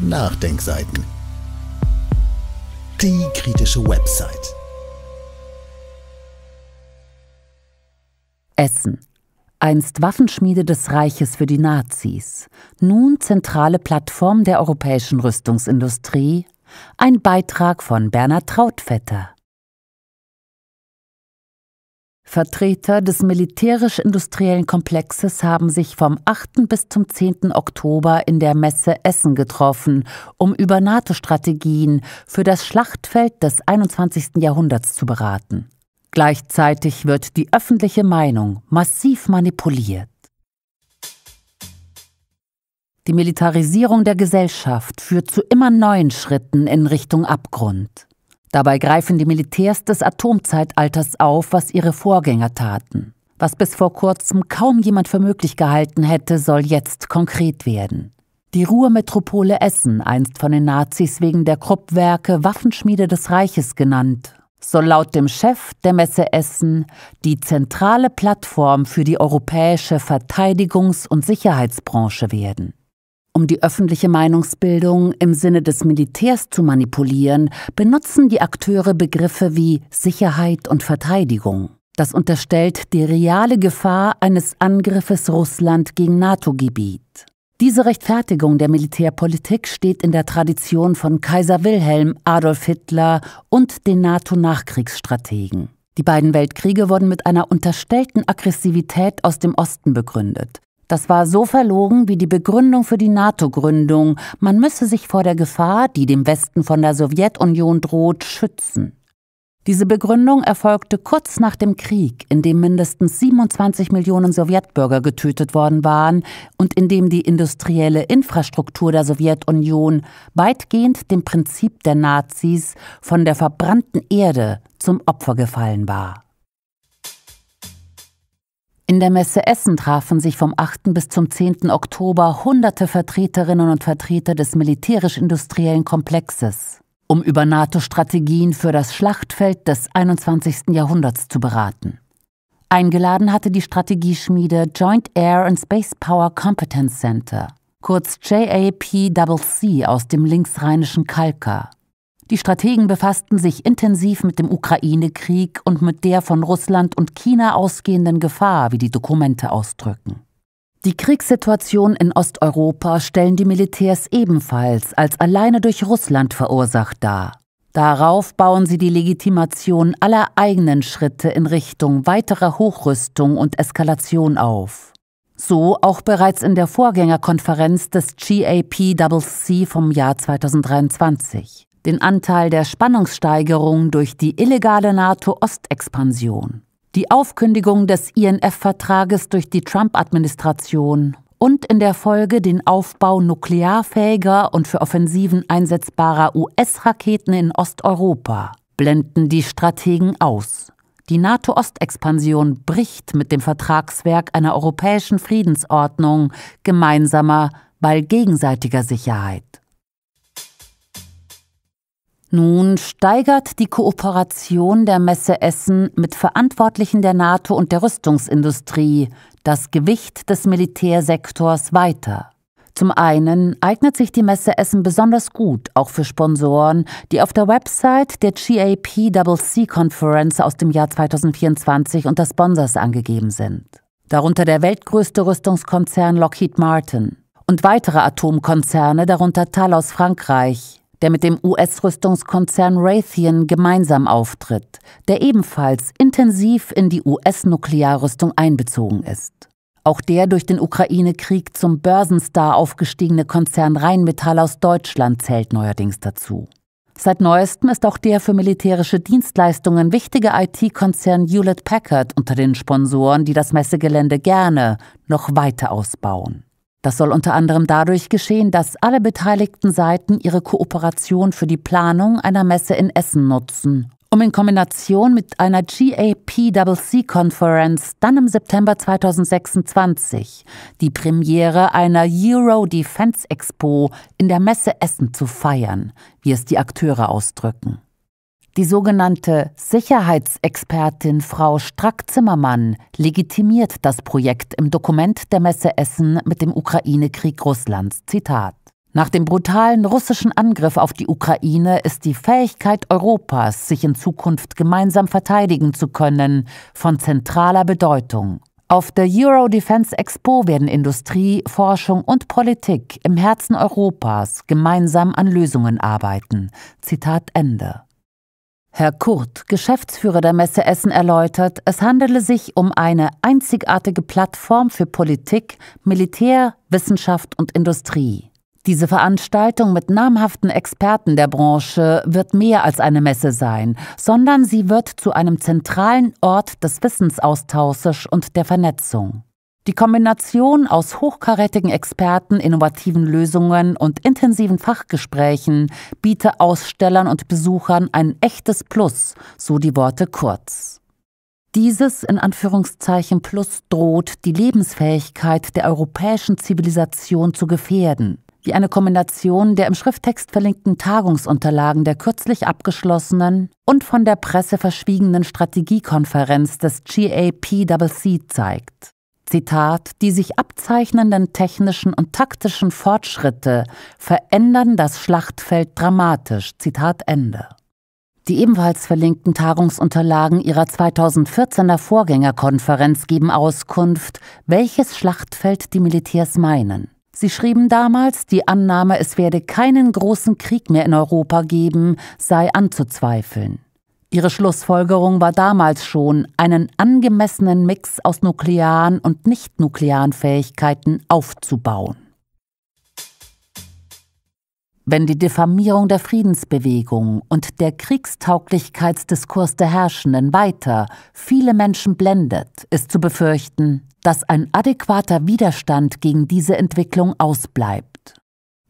Nachdenkseiten. Die kritische Website. Essen. Einst Waffenschmiede des Reiches für die Nazis, nun zentrale Plattform der europäischen Rüstungsindustrie. Ein Beitrag von Bernhard Trautvetter. Vertreter des militärisch-industriellen Komplexes haben sich vom 8. bis zum 10. Oktober in der Messe Essen getroffen, um über NATO-Strategien für das Schlachtfeld des 21. Jahrhunderts zu beraten. Gleichzeitig wird die öffentliche Meinung massiv manipuliert. Die Militarisierung der Gesellschaft führt zu immer neuen Schritten in Richtung Abgrund. Dabei greifen die Militärs des Atomzeitalters auf, was ihre Vorgänger taten. Was bis vor kurzem kaum jemand für möglich gehalten hätte, soll jetzt konkret werden. Die Ruhrmetropole Essen, einst von den Nazis wegen der Kruppwerke Waffenschmiede des Reiches genannt, soll laut dem Chef der Messe Essen die zentrale Plattform für die europäische Verteidigungs- und Sicherheitsbranche werden. Um die öffentliche Meinungsbildung im Sinne des Militärs zu manipulieren, benutzen die Akteure Begriffe wie Sicherheit und Verteidigung. Das unterstellt die reale Gefahr eines Angriffes Russland gegen NATO-Gebiet. Diese Rechtfertigung der Militärpolitik steht in der Tradition von Kaiser Wilhelm, Adolf Hitler und den NATO-Nachkriegsstrategen. Die beiden Weltkriege wurden mit einer unterstellten Aggressivität aus dem Osten begründet. Das war so verlogen wie die Begründung für die NATO-Gründung, man müsse sich vor der Gefahr, die dem Westen von der Sowjetunion droht, schützen. Diese Begründung erfolgte kurz nach dem Krieg, in dem mindestens 27 Millionen Sowjetbürger getötet worden waren und in dem die industrielle Infrastruktur der Sowjetunion weitgehend dem Prinzip der Nazis von der verbrannten Erde zum Opfer gefallen war. In der Messe Essen trafen sich vom 8. bis zum 10. Oktober hunderte Vertreterinnen und Vertreter des militärisch-industriellen Komplexes, um über NATO-Strategien für das Schlachtfeld des 21. Jahrhunderts zu beraten. Eingeladen hatte die Strategieschmiede Joint Air and Space Power Competence Center, kurz JAPCC aus dem linksrheinischen Kalkar. Die Strategen befassten sich intensiv mit dem Ukraine-Krieg und mit der von Russland und China ausgehenden Gefahr, wie die Dokumente ausdrücken. Die Kriegssituation in Osteuropa stellen die Militärs ebenfalls als alleine durch Russland verursacht dar. Darauf bauen sie die Legitimation aller eigenen Schritte in Richtung weiterer Hochrüstung und Eskalation auf. So auch bereits in der Vorgängerkonferenz des GAPCC vom Jahr 2023 den Anteil der Spannungssteigerung durch die illegale NATO-Ostexpansion, die Aufkündigung des INF-Vertrages durch die Trump-Administration und in der Folge den Aufbau nuklearfähiger und für Offensiven einsetzbarer US-Raketen in Osteuropa, blenden die Strategen aus. Die NATO-Ostexpansion bricht mit dem Vertragswerk einer europäischen Friedensordnung gemeinsamer, weil gegenseitiger Sicherheit. Nun steigert die Kooperation der Messe Essen mit Verantwortlichen der NATO und der Rüstungsindustrie das Gewicht des Militärsektors weiter. Zum einen eignet sich die Messe Essen besonders gut, auch für Sponsoren, die auf der Website der GAPCC Conference aus dem Jahr 2024 unter Sponsors angegeben sind. Darunter der weltgrößte Rüstungskonzern Lockheed Martin und weitere Atomkonzerne, darunter Thal aus Frankreich, der mit dem US-Rüstungskonzern Raytheon gemeinsam auftritt, der ebenfalls intensiv in die US-Nuklearrüstung einbezogen ist. Auch der durch den Ukraine-Krieg zum Börsenstar aufgestiegene Konzern Rheinmetall aus Deutschland zählt neuerdings dazu. Seit neuestem ist auch der für militärische Dienstleistungen wichtige IT-Konzern Hewlett Packard unter den Sponsoren, die das Messegelände gerne noch weiter ausbauen. Das soll unter anderem dadurch geschehen, dass alle beteiligten Seiten ihre Kooperation für die Planung einer Messe in Essen nutzen, um in Kombination mit einer gapcc konferenz dann im September 2026 die Premiere einer Euro Defense Expo in der Messe Essen zu feiern, wie es die Akteure ausdrücken. Die sogenannte Sicherheitsexpertin Frau Strack-Zimmermann legitimiert das Projekt im Dokument der Messe Essen mit dem Ukraine-Krieg Russlands. Zitat. Nach dem brutalen russischen Angriff auf die Ukraine ist die Fähigkeit Europas, sich in Zukunft gemeinsam verteidigen zu können, von zentraler Bedeutung. Auf der Euro Defense Expo werden Industrie, Forschung und Politik im Herzen Europas gemeinsam an Lösungen arbeiten. Zitat Ende. Herr Kurt, Geschäftsführer der Messe Essen, erläutert, es handele sich um eine einzigartige Plattform für Politik, Militär, Wissenschaft und Industrie. Diese Veranstaltung mit namhaften Experten der Branche wird mehr als eine Messe sein, sondern sie wird zu einem zentralen Ort des Wissensaustausches und der Vernetzung. Die Kombination aus hochkarätigen Experten, innovativen Lösungen und intensiven Fachgesprächen biete Ausstellern und Besuchern ein echtes Plus, so die Worte kurz. Dieses in Anführungszeichen Plus droht, die Lebensfähigkeit der europäischen Zivilisation zu gefährden, wie eine Kombination der im Schrifttext verlinkten Tagungsunterlagen der kürzlich abgeschlossenen und von der Presse verschwiegenen Strategiekonferenz des GAPCC zeigt. Zitat, die sich abzeichnenden technischen und taktischen Fortschritte verändern das Schlachtfeld dramatisch. Zitat Ende. Die ebenfalls verlinkten Tagungsunterlagen ihrer 2014er Vorgängerkonferenz geben Auskunft, welches Schlachtfeld die Militärs meinen. Sie schrieben damals, die Annahme, es werde keinen großen Krieg mehr in Europa geben, sei anzuzweifeln. Ihre Schlussfolgerung war damals schon, einen angemessenen Mix aus nuklearen und nicht-nuklearen Fähigkeiten aufzubauen. Wenn die Diffamierung der Friedensbewegung und der Kriegstauglichkeitsdiskurs der Herrschenden weiter viele Menschen blendet, ist zu befürchten, dass ein adäquater Widerstand gegen diese Entwicklung ausbleibt.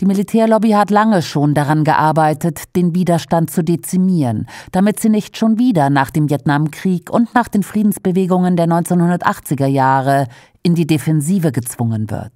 Die Militärlobby hat lange schon daran gearbeitet, den Widerstand zu dezimieren, damit sie nicht schon wieder nach dem Vietnamkrieg und nach den Friedensbewegungen der 1980er Jahre in die Defensive gezwungen wird.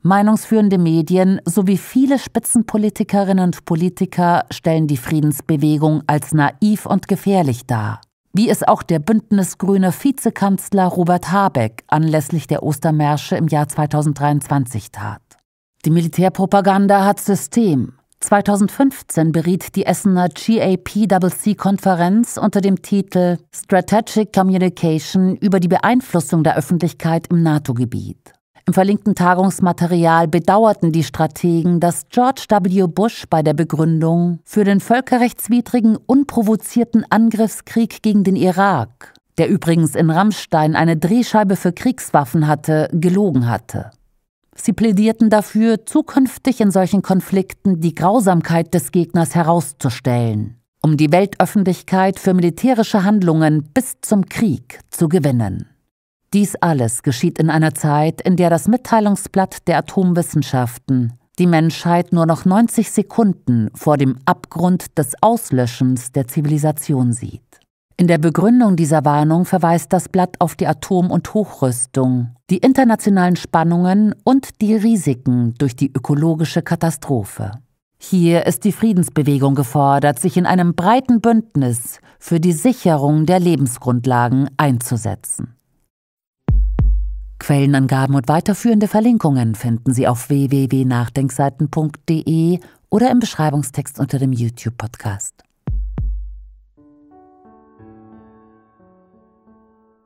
Meinungsführende Medien sowie viele Spitzenpolitikerinnen und Politiker stellen die Friedensbewegung als naiv und gefährlich dar wie es auch der bündnisgrüne Vizekanzler Robert Habeck anlässlich der Ostermärsche im Jahr 2023 tat. Die Militärpropaganda hat System. 2015 beriet die Essener GAPCC-Konferenz unter dem Titel Strategic Communication über die Beeinflussung der Öffentlichkeit im NATO-Gebiet. Im verlinkten Tagungsmaterial bedauerten die Strategen, dass George W. Bush bei der Begründung für den völkerrechtswidrigen, unprovozierten Angriffskrieg gegen den Irak, der übrigens in Rammstein eine Drehscheibe für Kriegswaffen hatte, gelogen hatte. Sie plädierten dafür, zukünftig in solchen Konflikten die Grausamkeit des Gegners herauszustellen, um die Weltöffentlichkeit für militärische Handlungen bis zum Krieg zu gewinnen. Dies alles geschieht in einer Zeit, in der das Mitteilungsblatt der Atomwissenschaften die Menschheit nur noch 90 Sekunden vor dem Abgrund des Auslöschens der Zivilisation sieht. In der Begründung dieser Warnung verweist das Blatt auf die Atom- und Hochrüstung, die internationalen Spannungen und die Risiken durch die ökologische Katastrophe. Hier ist die Friedensbewegung gefordert, sich in einem breiten Bündnis für die Sicherung der Lebensgrundlagen einzusetzen. Quellenangaben und weiterführende Verlinkungen finden Sie auf www.nachdenkseiten.de oder im Beschreibungstext unter dem YouTube-Podcast.